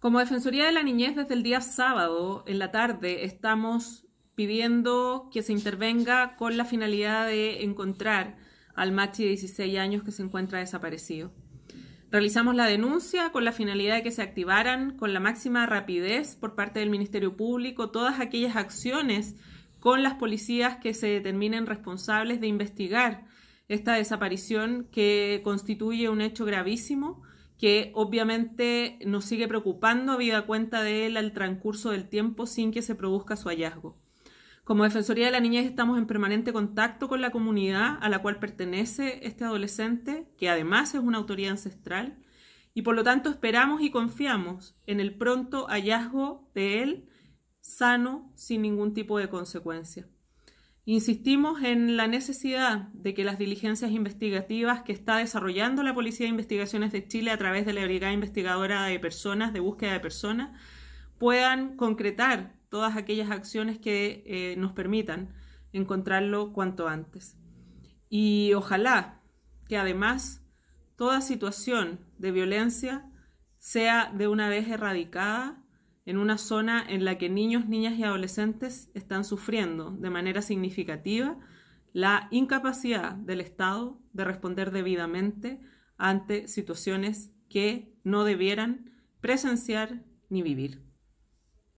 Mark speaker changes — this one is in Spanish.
Speaker 1: Como Defensoría de la Niñez, desde el día sábado en la tarde estamos pidiendo que se intervenga con la finalidad de encontrar al machi de 16 años que se encuentra desaparecido. Realizamos la denuncia con la finalidad de que se activaran con la máxima rapidez por parte del Ministerio Público todas aquellas acciones con las policías que se determinen responsables de investigar esta desaparición que constituye un hecho gravísimo que obviamente nos sigue preocupando a vida cuenta de él al transcurso del tiempo sin que se produzca su hallazgo. Como Defensoría de la Niñez estamos en permanente contacto con la comunidad a la cual pertenece este adolescente, que además es una autoridad ancestral, y por lo tanto esperamos y confiamos en el pronto hallazgo de él sano, sin ningún tipo de consecuencia. Insistimos en la necesidad de que las diligencias investigativas que está desarrollando la Policía de Investigaciones de Chile a través de la Brigada Investigadora de Personas, de búsqueda de personas, puedan concretar todas aquellas acciones que eh, nos permitan encontrarlo cuanto antes. Y ojalá que además toda situación de violencia sea de una vez erradicada en una zona en la que niños, niñas y adolescentes están sufriendo de manera significativa la incapacidad del Estado de responder debidamente ante situaciones que no debieran presenciar ni vivir.